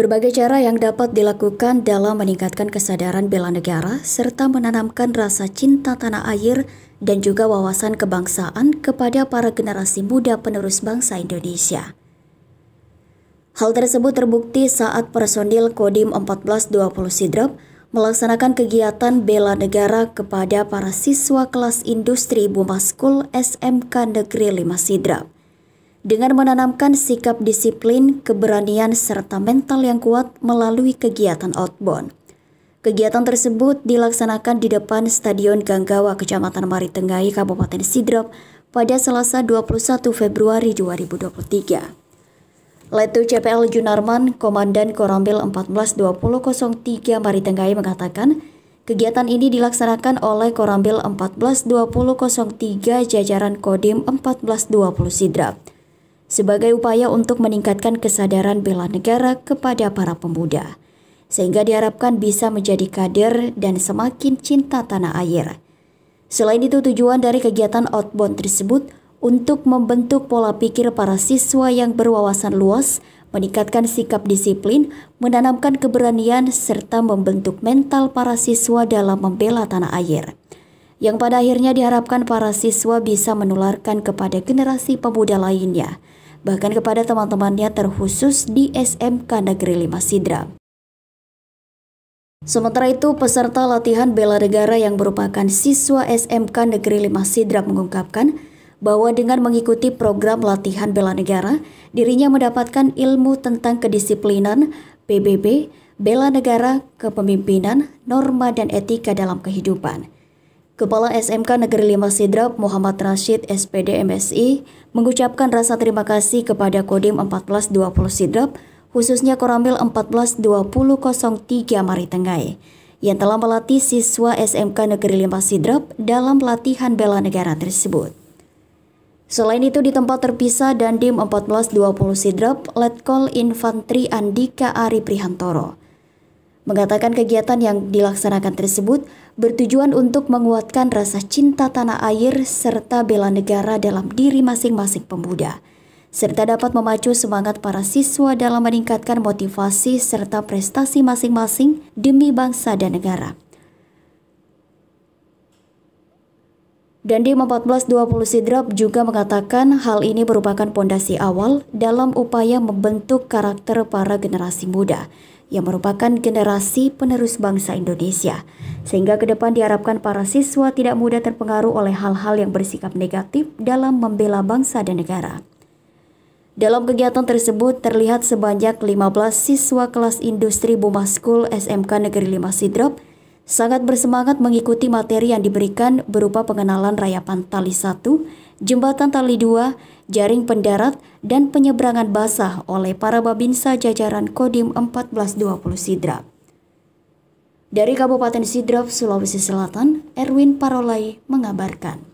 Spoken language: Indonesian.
Berbagai cara yang dapat dilakukan dalam meningkatkan kesadaran bela negara serta menanamkan rasa cinta tanah air dan juga wawasan kebangsaan kepada para generasi muda penerus bangsa Indonesia. Hal tersebut terbukti saat personil Kodim 1420 Sidrap melaksanakan kegiatan bela negara kepada para siswa kelas industri Bumaskul SMK Negeri 5 Sidrap dengan menanamkan sikap disiplin, keberanian, serta mental yang kuat melalui kegiatan outbound. Kegiatan tersebut dilaksanakan di depan Stadion Ganggawa, Kecamatan Maritenggai, Kabupaten Sidrap pada Selasa 21 Februari 2023. Letu CPL Junarman, Komandan Korambil 142003 Maritenggai mengatakan, kegiatan ini dilaksanakan oleh Korambil 142003 jajaran Kodim 1420 Sidrap sebagai upaya untuk meningkatkan kesadaran bela negara kepada para pemuda, sehingga diharapkan bisa menjadi kader dan semakin cinta tanah air. Selain itu, tujuan dari kegiatan outbound tersebut untuk membentuk pola pikir para siswa yang berwawasan luas, meningkatkan sikap disiplin, menanamkan keberanian, serta membentuk mental para siswa dalam membela tanah air yang pada akhirnya diharapkan para siswa bisa menularkan kepada generasi pemuda lainnya bahkan kepada teman-temannya terkhusus di SMK Negeri Lima Sidrap. Sementara itu, peserta latihan bela negara yang merupakan siswa SMK Negeri Lima Sidrap mengungkapkan bahwa dengan mengikuti program latihan bela negara, dirinya mendapatkan ilmu tentang kedisiplinan, PBB, bela negara, kepemimpinan, norma dan etika dalam kehidupan. Kepala SMK Negeri 5 Sidrap Muhammad Rashid SPD MSI mengucapkan rasa terima kasih kepada Kodim 1420 Sidrap khususnya Koramil Mari Maritengai yang telah melatih siswa SMK Negeri 5 Sidrap dalam latihan bela negara tersebut. Selain itu di tempat terpisah dan dim 1420 Sidrap, Letkol Infantri Andika Ari Prihantoro mengatakan kegiatan yang dilaksanakan tersebut bertujuan untuk menguatkan rasa cinta tanah air serta bela negara dalam diri masing-masing pemuda, serta dapat memacu semangat para siswa dalam meningkatkan motivasi serta prestasi masing-masing demi bangsa dan negara. Dandi 1420 Sidrap juga mengatakan hal ini merupakan pondasi awal dalam upaya membentuk karakter para generasi muda yang merupakan generasi penerus bangsa Indonesia. Sehingga ke depan diharapkan para siswa tidak mudah terpengaruh oleh hal-hal yang bersikap negatif dalam membela bangsa dan negara. Dalam kegiatan tersebut terlihat sebanyak 15 siswa kelas industri Bumaskul SMK Negeri 5 Sidrap sangat bersemangat mengikuti materi yang diberikan berupa pengenalan rayapan tali satu, jembatan tali dua, jaring pendarat, dan penyeberangan basah oleh para babinsa jajaran Kodim 1420 Sidrap. Dari Kabupaten Sidrap, Sulawesi Selatan, Erwin Parolai mengabarkan.